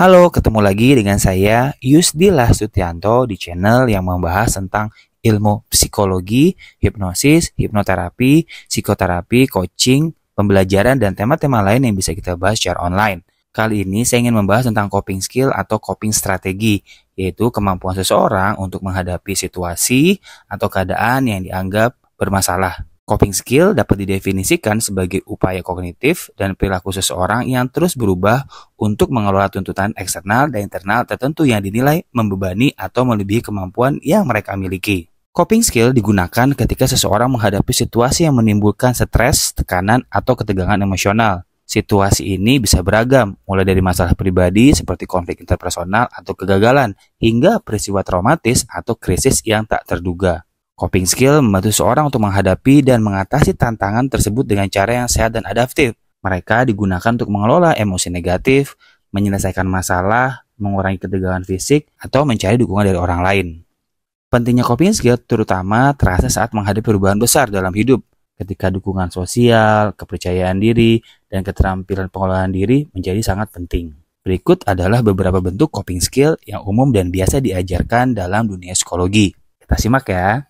Halo, ketemu lagi dengan saya Yusdilah Sutianto di channel yang membahas tentang ilmu psikologi, hipnosis, hipnoterapi, psikoterapi, coaching, pembelajaran, dan tema-tema lain yang bisa kita bahas secara online. Kali ini saya ingin membahas tentang coping skill atau coping strategi, yaitu kemampuan seseorang untuk menghadapi situasi atau keadaan yang dianggap bermasalah. Coping skill dapat didefinisikan sebagai upaya kognitif dan perilaku seseorang yang terus berubah untuk mengelola tuntutan eksternal dan internal tertentu yang dinilai membebani atau melebihi kemampuan yang mereka miliki. Coping skill digunakan ketika seseorang menghadapi situasi yang menimbulkan stres, tekanan, atau ketegangan emosional. Situasi ini bisa beragam, mulai dari masalah pribadi seperti konflik interpersonal atau kegagalan, hingga peristiwa traumatis atau krisis yang tak terduga. Coping skill membantu seorang untuk menghadapi dan mengatasi tantangan tersebut dengan cara yang sehat dan adaptif. Mereka digunakan untuk mengelola emosi negatif, menyelesaikan masalah, mengurangi ketegangan fisik, atau mencari dukungan dari orang lain. Pentingnya coping skill terutama terasa saat menghadapi perubahan besar dalam hidup, ketika dukungan sosial, kepercayaan diri, dan keterampilan pengelolaan diri menjadi sangat penting. Berikut adalah beberapa bentuk coping skill yang umum dan biasa diajarkan dalam dunia psikologi. Kita simak ya.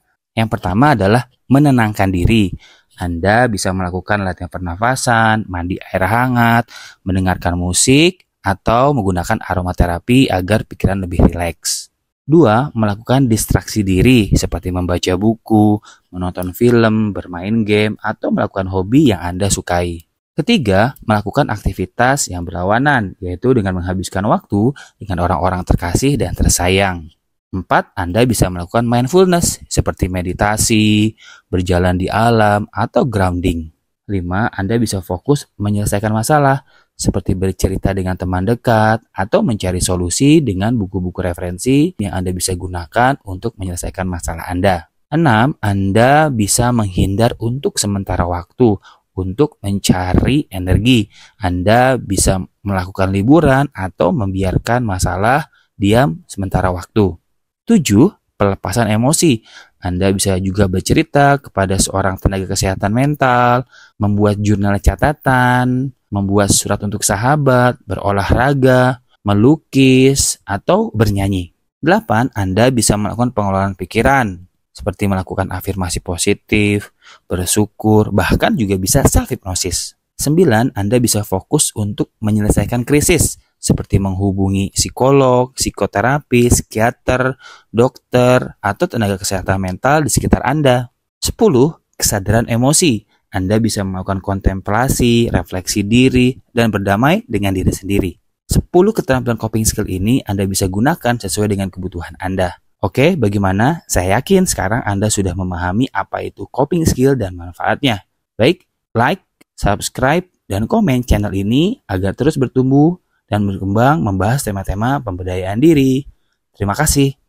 Yang pertama adalah menenangkan diri. Anda bisa melakukan latihan pernafasan, mandi air hangat, mendengarkan musik, atau menggunakan aromaterapi agar pikiran lebih rileks. Dua, melakukan distraksi diri seperti membaca buku, menonton film, bermain game, atau melakukan hobi yang Anda sukai. Ketiga, melakukan aktivitas yang berlawanan, yaitu dengan menghabiskan waktu dengan orang-orang terkasih dan tersayang. Empat, Anda bisa melakukan mindfulness seperti meditasi, berjalan di alam, atau grounding. Lima, Anda bisa fokus menyelesaikan masalah seperti bercerita dengan teman dekat atau mencari solusi dengan buku-buku referensi yang Anda bisa gunakan untuk menyelesaikan masalah Anda. Enam, Anda bisa menghindar untuk sementara waktu untuk mencari energi. Anda bisa melakukan liburan atau membiarkan masalah diam sementara waktu. Tujuh, pelepasan emosi. Anda bisa juga bercerita kepada seorang tenaga kesehatan mental, membuat jurnal catatan, membuat surat untuk sahabat, berolahraga, melukis, atau bernyanyi. Delapan, Anda bisa melakukan pengelolaan pikiran, seperti melakukan afirmasi positif, bersyukur, bahkan juga bisa self-hypnosis. Sembilan, Anda bisa fokus untuk menyelesaikan krisis, seperti menghubungi psikolog, psikoterapi, psikiater, dokter, atau tenaga kesehatan mental di sekitar Anda. 10. Kesadaran emosi. Anda bisa melakukan kontemplasi, refleksi diri, dan berdamai dengan diri sendiri. 10 keterampilan coping skill ini Anda bisa gunakan sesuai dengan kebutuhan Anda. Oke, bagaimana? Saya yakin sekarang Anda sudah memahami apa itu coping skill dan manfaatnya. Baik, like, subscribe, dan komen channel ini agar terus bertumbuh dan berkembang membahas tema-tema pemberdayaan diri. Terima kasih.